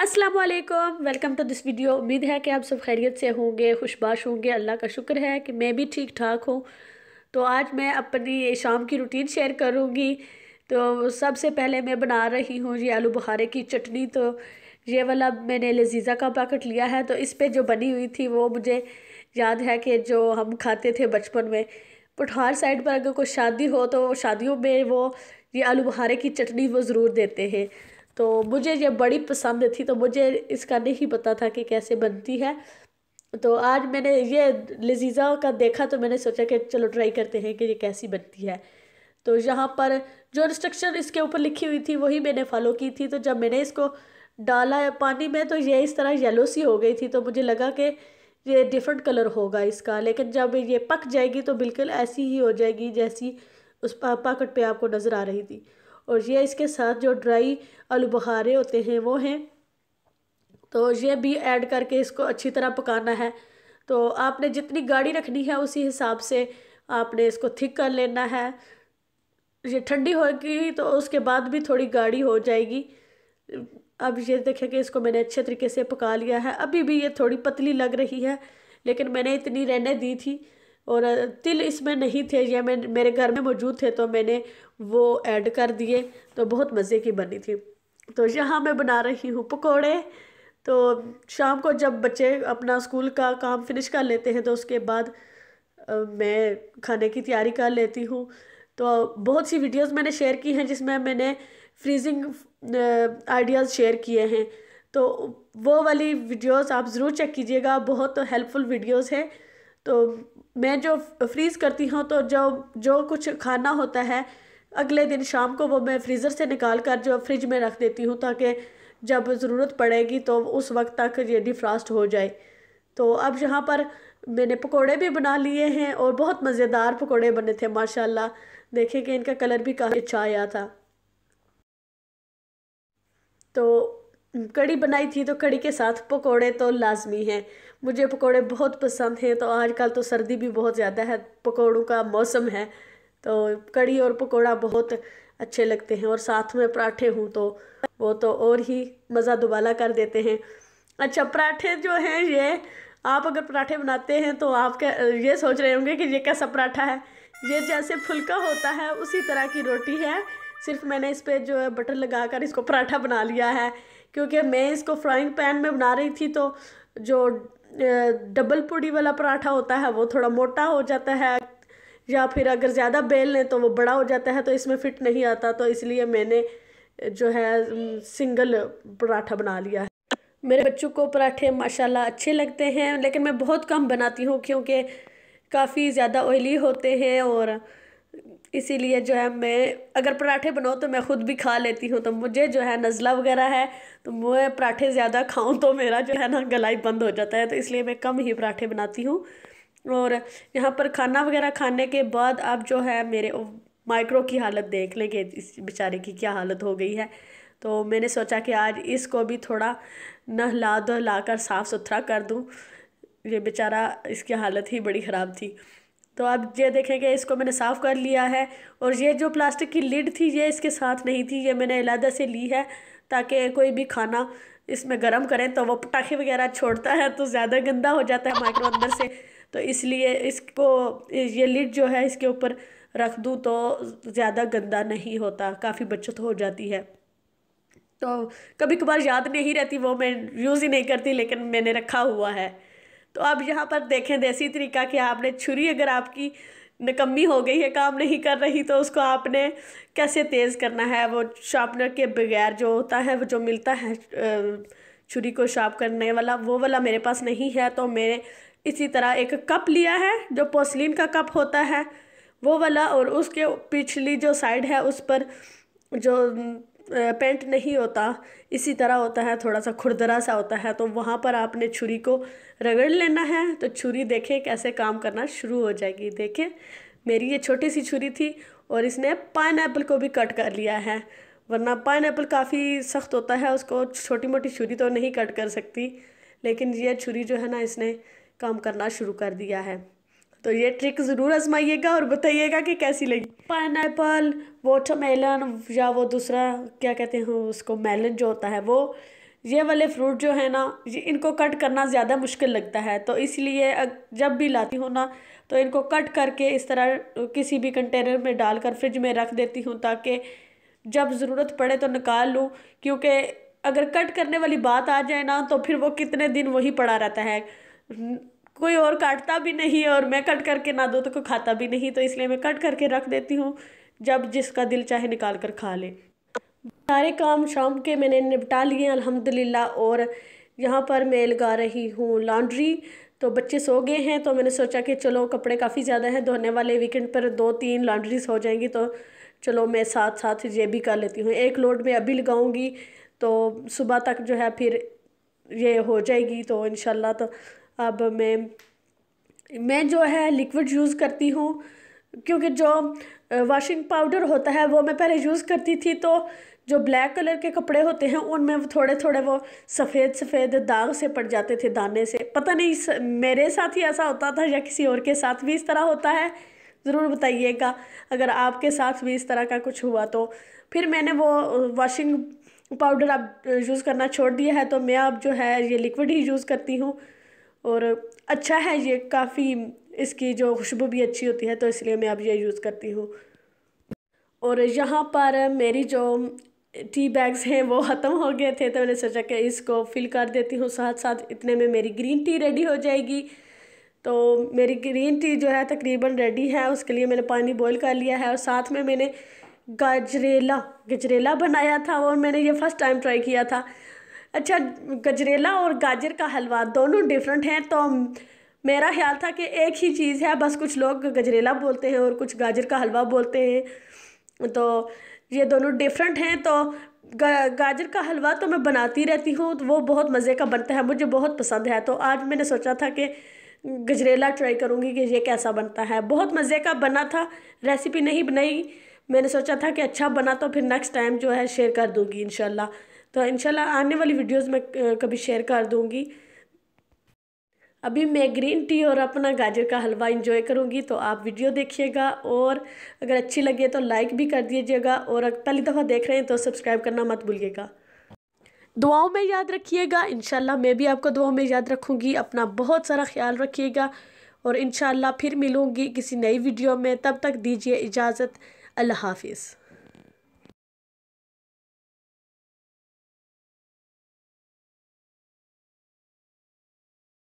अस्सलाम वालेकुम welcome to this video उम्मीद है कि आप सब खैरियत से होंगे खुशबाश होंगे अल्लाह का शुक्र है कि मैं भी ठीक ठाक हूँ तो आज मैं अपनी शाम की रूटीन शेयर करूँगी तो सबसे पहले मैं बना रही हूँ ये आलू बुखारे की चटनी तो ये वाला मैंने लजीज़ा का पैकेट लिया है तो इस पर जो बनी हुई थी वो मुझे याद है कि जो हम खाते थे बचपन में पठार साइड पर अगर कोई शादी हो तो शादियों में वो ये आलू बुखारे की चटनी वो ज़रूर देते हैं तो मुझे ये बड़ी पसंद थी तो मुझे इसका नहीं पता था कि कैसे बनती है तो आज मैंने ये लजीज़ा का देखा तो मैंने सोचा कि चलो ट्राई करते हैं कि ये कैसी बनती है तो यहाँ पर जो इंस्ट्रक्शन इसके ऊपर लिखी हुई थी वही मैंने फॉलो की थी तो जब मैंने इसको डाला है पानी में तो ये इस तरह येलो सी हो गई थी तो मुझे लगा कि ये डिफरेंट कलर होगा इसका लेकिन जब ये पक जाएगी तो बिल्कुल ऐसी ही हो जाएगी जैसी उस पा, पाकट पे आपको नज़र आ रही थी और ये इसके साथ जो ड्राई आलू बुखारे होते हैं वो हैं तो ये भी ऐड करके इसको अच्छी तरह पकाना है तो आपने जितनी गाढ़ी रखनी है उसी हिसाब से आपने इसको थिक कर लेना है ये ठंडी होगी तो उसके बाद भी थोड़ी गाढ़ी हो जाएगी अब ये देखें कि इसको मैंने अच्छे तरीके से पका लिया है अभी भी ये थोड़ी पतली लग रही है लेकिन मैंने इतनी रहने दी थी और तिल इसमें नहीं थे या मैं मेरे घर में मौजूद थे तो मैंने वो ऐड कर दिए तो बहुत मज़े की बनी थी तो यहाँ मैं बना रही हूँ पकोड़े तो शाम को जब बच्चे अपना स्कूल का काम फिनिश कर लेते हैं तो उसके बाद मैं खाने की तैयारी कर लेती हूँ तो बहुत सी वीडियोस मैंने शेयर की हैं जिसमें मैंने फ्रीजिंग आइडियाज़ शेयर किए हैं तो वो वाली वीडियोस आप ज़रूर चेक कीजिएगा बहुत हेल्पफुल वीडियोस हैं तो मैं जो फ्रीज़ करती हूँ तो जो जो कुछ खाना होता है अगले दिन शाम को वो मैं फ्रीज़र से निकाल कर जो फ्रिज में रख देती हूँ ताकि जब ज़रूरत पड़ेगी तो उस वक्त तक ये डिफ्रास्ट हो जाए तो अब यहाँ पर मैंने पकोड़े भी बना लिए हैं और बहुत मज़ेदार पकोड़े बने थे माशाल्लाह देखें कि इनका कलर भी काफ़ी अच्छा आया था तो कड़ी बनाई थी तो कड़ी के साथ पकोड़े तो लाजमी हैं मुझे पकोड़े बहुत पसंद हैं तो आजकल तो सर्दी भी बहुत ज़्यादा है पकोड़ों का मौसम है तो कड़ी और पकोड़ा बहुत अच्छे लगते हैं और साथ में पराठे हों तो वो तो और ही मज़ा दुबाला कर देते हैं अच्छा पराठे जो हैं ये आप अगर पराठे बनाते हैं तो आप क्या ये सोच रहे होंगे कि ये कैसा पराठा है ये जैसे फुलका होता है उसी तरह की रोटी है सिर्फ मैंने इस पर जो है बटर लगा कर इसको पराठा बना लिया है क्योंकि मैं इसको फ्राइंग पैन में बना रही थी तो जो डबल पूड़ी वाला पराठा होता है वो थोड़ा मोटा हो जाता है या फिर अगर ज़्यादा बेल लें तो वो बड़ा हो जाता है तो इसमें फिट नहीं आता तो इसलिए मैंने जो है सिंगल पराठा बना लिया है मेरे बच्चों को पराठे माशाल्लाह अच्छे लगते हैं लेकिन मैं बहुत कम बनाती हूँ क्योंकि काफ़ी ज़्यादा ऑयली होते हैं और इसीलिए जो है मैं अगर पराठे बनाऊँ तो मैं ख़ुद भी खा लेती हूँ तो मुझे जो है नज़ला वगैरह है तो मैं पराठे ज़्यादा खाऊँ तो मेरा जो है ना गलाई बंद हो जाता है तो इसलिए मैं कम ही पराठे बनाती हूँ और यहाँ पर खाना वगैरह खाने के बाद अब जो है मेरे माइक्रो की हालत देख लेंगे इस बेचारे की क्या हालत हो गई है तो मैंने सोचा कि आज इसको भी थोड़ा नहला दहला कर साफ़ सुथरा कर दूँ ये बेचारा इसकी हालत ही बड़ी ख़राब थी तो आप ये देखेंगे इसको मैंने साफ़ कर लिया है और ये जो प्लास्टिक की लिड थी ये इसके साथ नहीं थी ये मैंने इलादा से ली है ताकि कोई भी खाना इसमें गर्म करें तो वो पटाखे वगैरह छोड़ता है तो ज़्यादा गंदा हो जाता है माइक्रो अंदर से तो इसलिए इसको ये लिड जो है इसके ऊपर रख दूँ तो ज़्यादा गंदा नहीं होता काफ़ी बचत हो जाती है तो कभी कभार याद नहीं रहती वो मैं यूज़ ही नहीं करती लेकिन मैंने रखा हुआ है तो आप यहाँ पर देखें देसी तरीका कि आपने छुरी अगर आपकी नकम्मी हो गई है काम नहीं कर रही तो उसको आपने कैसे तेज़ करना है वो शार्पनर के बगैर जो होता है वो जो मिलता है छुरी को शार्प करने वाला वो वाला मेरे पास नहीं है तो मैंने इसी तरह एक कप लिया है जो पोसलिन का कप होता है वो वाला और उसके पिछली जो साइड है उस पर जो पेंट नहीं होता इसी तरह होता है थोड़ा सा खुरदरा सा होता है तो वहाँ पर आपने छुरी को रगड़ लेना है तो छुरी देखें कैसे काम करना शुरू हो जाएगी देखें मेरी ये छोटी सी छुरी थी और इसने पाइन को भी कट कर लिया है वरना पाइन काफ़ी सख्त होता है उसको छोटी मोटी छुरी तो नहीं कट कर सकती लेकिन ये छुरी जो है ना इसने काम करना शुरू कर दिया है तो ये ट्रिक ज़रूर आजमाइएगा और बताइएगा कि कैसी लगी पाइन पाइनएप्पल वाटरमेलन या वो दूसरा क्या कहते हैं उसको मेलन जो होता है वो ये वाले फ्रूट जो है ना ये इनको कट करना ज़्यादा मुश्किल लगता है तो इसलिए जब भी लाती हूँ ना तो इनको कट करके इस तरह किसी भी कंटेनर में डालकर फ्रिज में रख देती हूँ ताकि जब ज़रूरत पड़े तो निकाल लूँ क्योंकि अगर कट करने वाली बात आ जाए ना तो फिर वो कितने दिन वही पड़ा रहता है कोई और काटता भी नहीं है और मैं कट करके ना तो कोई खाता भी नहीं तो इसलिए मैं कट करके रख देती हूँ जब जिसका दिल चाहे निकाल कर खा ले सारे काम शाम के मैंने निपटा लिए अल्हम्दुलिल्लाह और यहाँ पर मैं लगा रही हूँ लॉन्ड्री तो बच्चे सो गए हैं तो मैंने सोचा कि चलो कपड़े काफ़ी ज़्यादा हैं धोने वाले वीकेंड पर दो तीन लॉन्ड्रीज हो जाएंगी तो चलो मैं साथ साथ ये भी कर लेती हूँ एक लोड में अभी लगाऊंगी तो सुबह तक जो है फिर ये हो जाएगी तो इन तो अब मैं मैं जो है लिक्विड यूज़ करती हूँ क्योंकि जो वाशिंग पाउडर होता है वो मैं पहले यूज़ करती थी तो जो ब्लैक कलर के कपड़े होते हैं उनमें थोड़े थोड़े वो सफ़ेद सफ़ेद दाग से पड़ जाते थे दाने से पता नहीं स, मेरे साथ ही ऐसा होता था या किसी और के साथ भी इस तरह होता है ज़रूर बताइएगा अगर आपके साथ भी इस तरह का कुछ हुआ तो फिर मैंने वो वॉशिंग पाउडर अब यूज़ करना छोड़ दिया है तो मैं अब जो है ये लिक्विड ही यूज़ करती हूँ और अच्छा है ये काफ़ी इसकी जो खुशबू भी अच्छी होती है तो इसलिए मैं अब ये यूज़ करती हूँ और यहाँ पर मेरी जो टी बैग्स हैं वो ख़त्म हो गए थे तो मैंने सोचा कि इसको फिल कर देती हूँ साथ साथ इतने में मेरी ग्रीन टी रेडी हो जाएगी तो मेरी ग्रीन टी जो है तकरीबन रेडी है उसके लिए मैंने पानी बॉईल कर लिया है और साथ में मैंने गजरेला गजरेला बनाया था और मैंने ये फ़र्स्ट टाइम ट्राई किया था अच्छा गजरेला और गाजर का हलवा दोनों डिफरेंट हैं तो मेरा ख्याल था कि एक ही चीज़ है बस कुछ लोग गजरेला बोलते हैं और कुछ गाजर का हलवा बोलते हैं तो ये दोनों डिफरेंट हैं तो गा, गाजर का हलवा तो मैं बनाती रहती हूँ तो वो बहुत मज़े का बनता है मुझे बहुत पसंद है तो आज मैंने सोचा था कि गजरेला ट्राई करूँगी कि ये कैसा बनता है बहुत मज़े का बना था रेसिपी नहीं बनाई मैंने सोचा था कि अच्छा बना तो फिर नेक्स्ट टाइम जो है शेयर कर दूँगी इन तो इन आने वाली वीडियोज़ मैं कभी शेयर कर दूँगी अभी मैं ग्रीन टी और अपना गाजर का हलवा इंजॉय करूँगी तो आप वीडियो देखिएगा और अगर अच्छी लगे तो लाइक भी कर दीजिएगा और पहली दफ़ा देख रहे हैं तो सब्सक्राइब करना मत भूलिएगा दुआओं में याद रखिएगा इन मैं भी आपको दुआओं में याद रखूँगी अपना बहुत सारा ख्याल रखिएगा और इन फिर मिलूँगी किसी नई वीडियो में तब तक दीजिए इजाज़त अल्लाह हाफिज़